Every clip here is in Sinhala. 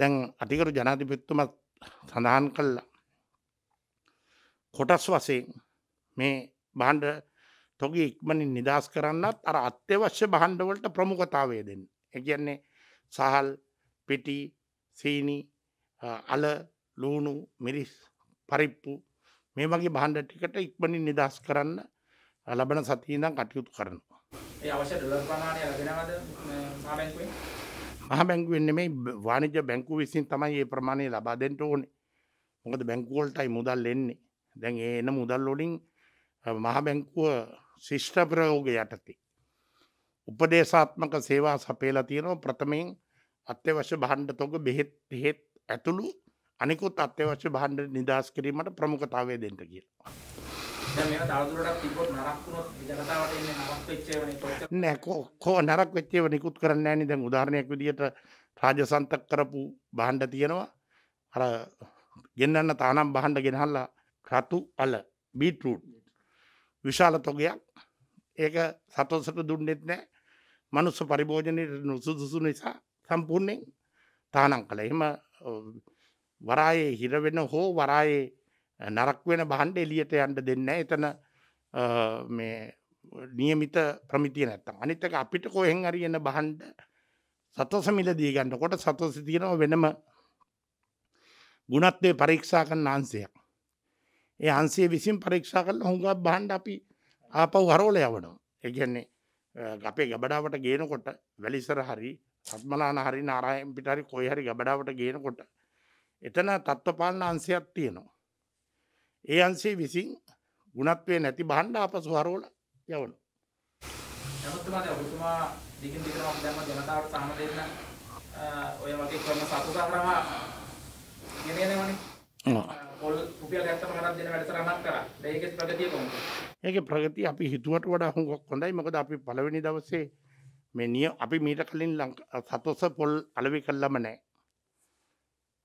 දැන් අධිකරු ජනාධිපත්තුමත් සඳහන් කල්ලා. කොටස් වසේ මේ බාණ්ඩ තොග ඉක්මනින් නිදහස් කරන්නත් අර අත්‍යවශ්‍ය බහන්්ඩවලට ප්‍රමුඛතාවය දෙන්න. එකන්නේ සහල් පිටි සීනි අල ලූුණු මිරිස් පරිප්පු මේ වගේ බහන්්ඩ ටිකට ඉක්මනින් නිදහස් කරන්න ලබන සතිීනම් කටයුතු කරනවා. ඒ අවශ්‍ය ඩොලර් ප්‍රමාණය ලගෙනවද සාමැක්වෙන්? මහ බැංකුවෙන් මේ වානිජ බැංකු විසින් තමයි ඒ ප්‍රමාණය ලබා දෙෙන්ට ඕනේ මොකද බැංකුවෝල්ටයි මුදල් එන්නේ දැන් ඒ එන මුදල් ලොඩින් මහ බැංකුව ශිෂ්ඨ ප්‍රයෝග යටති උපදේශාත්මක සේවා සපේලා තියෙනවා ප්‍රථමයෙන් අත්‍යවශ්‍ය බහන්්ඩ තොක බෙහෙත් එහෙත් ඇතුළු අනිකුත් අත්‍යවශ්‍ය බහන්්ඩ නිදස් කිරීමට ප්‍රමුඛතාවය දෙන්ට කියලා නෑ කෝ නරක් වෙච්චේව නිකුත් කරන්න ෑනි දැන් උදාරණයක් විදිට රාජසන්තක් කරපු බහන්්ඩ තියෙනවා අර ගෙන්න්න තානම් බහන්ඩ ගෙනහල්ලා රතු අල බීටරට් විශාල තොගයක් ඒක සතෝසට දුන්නෙත් නෑ මනුස්ස පරිභෝජනයට නුසුදුසු නිසා සම්පූර්ණයෙන් තානම් කළ එහෙම වරායේ හිරවෙන්න හෝ වරායේ නරක් වෙන බහන්ඩ එලියට යන්ට දෙන්න එතන නියමිත ප්‍රමිතිය නැත්තම් අනිතක අපිට කොහෙන් හරි එන්න බහන්ඩ සතස මිල දීගන්න කොට සතස තියෙනව වෙනම ගුණත්වය පරීක්ෂා කන්න අන්සයක් ඒ අන්සේ විසින් පරීක්ෂා කරල හුඟක් බහන්ඩ අපි ආපව් හරෝල යවනවා එකන්නේ අපේ ගබඩාවට ගේනකොට වැලිසර හරි සත්මලාන හරි නාරායෙන් පිටරි කොයි හරි ගබඩාවට ගේනකොට එතන තත්ත්වපාලන අන්සයක් තියෙනවා ඒ අන්සේ විසින් ගුණත්වය නැති බහන්්ඩ අපසු හරෝල යවන ඒක ප්‍රගති අපි හිතුවට වඩ හුඟක් කොඳයි මකද අපි පලවෙනි දවසේ මේ නිය අපි මීට කලින් ලංක සතොස පොල් අලවි කල්ලම නෑ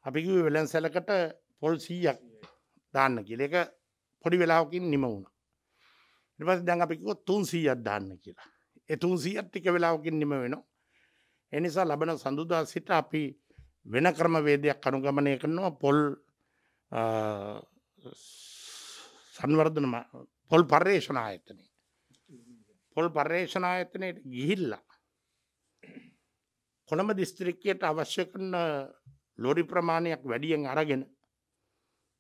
අපිකි වෙලන් සැලකට පොල් සීයක් දාන්න කියල එක පොඩි වෙලාවකින් නිම වුණ නිපස් දැන් අපිකො තුන් සීයත් දාන්න කියලා එතුන් සීයත් ටික වෙලාවකින් නිම වෙනවා එනිසා ලබන සඳුදා සිට අපි වෙන ක්‍රමවේදයක් අනුගමනය කරනවා පොල් සංවර්ධන පොල් පර්යේෂණ ආයතනය පොල් පර්යේෂණ ආයතනයට ගිහිල්ලා කොළඹ දිස්ත්‍රික්කයට අවශ්‍ය කරන ලොරි ප්‍රමාණයක් වැඩියෙන් අරගෙන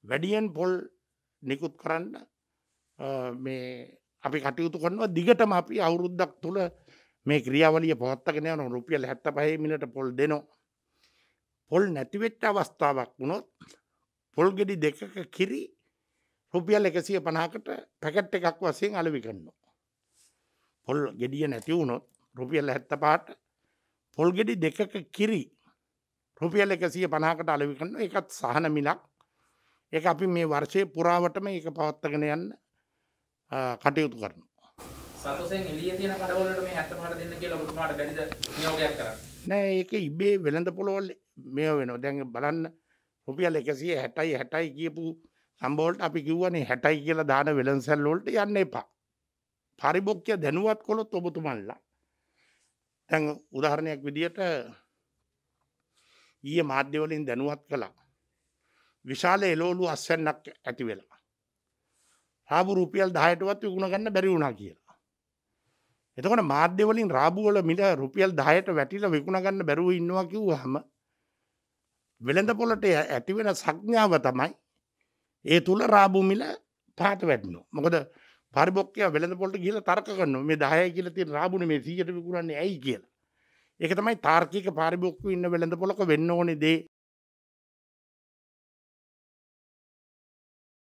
වැඩියෙන් පොල් නිකුත් කරන්න මේ අපි කටයුතු කරනවා දිගටම අපි අවුරුද්දක් තුළ මේ ක්‍රියාවලිය පොත්තගෙන යන රුපියල් හැත්ත පහමිට පොල් දෙනවා. පොල් නැතිවෙච්ච අවස්ථාවක් වුණොත් පොල් ගෙඩි දෙකක කිරි රුපියල් එකසිය පනාකට පැකට් එකක් වසයෙන් අලවි කරන්නවා. පොල් ගෙඩිය නැති වුණොත් රුපියල් හැත්ත පාට පොල් ගෙඩි දෙකක කිරි රුපියල් එකසිය පනාකට අලවි කරන්න එකත් සහන මිලක් එක අපි මේ වර්ෂය පුරාවටම එක පවත්තගෙන යන්න කටයුතු කරන නෑ ඒක ඉබේ වෙළඳ පොළොවල් මේ වෙන දැන් බලන්න රුපියල් එකසිය හැටයි හැටයි කියපු සම්බෝල්ට අපි කිව්වනේ හැටයි කියලා දාන වෙළන්සැල්ලෝල්ට යන්න එපා පරිභොක්්‍ය දැනුවත් කොළොත් ඔබතුමල්ලා තැන් උදාහරණයක් විදියට ඊය මාධ්‍යවලින් දැනුවත් කලා විශාල එලෝලු අස්වැන්නක් ඇති වෙලා. රාබු රුපියල් දායටවත් විගුණ ගන්න බැරි වුණා කියලා. එතකොට මාධ්‍යවලින් රාබුවල මිල රුපියල් දායට වැටිල විකුණ ගන්න බැරුව ඉන්නවා කිව් හම වෙළඳ පොලට ඇතිවෙන සඥාව තමයි ඒ තුළ රාබුමිල පාට වැටනු. මොකද පරිබොක්කය වෙළඳ පොට කියල තර්ක කන්න මේ දාය කියල තින් රාබුණ මේ සීයට විකුණන්නේ ඇයි කියලා. එක තමයි තාර්කික පාරිබොක්ක ඉන්න වෙළඳ පොලොක වෙන්න ඕනේ දේ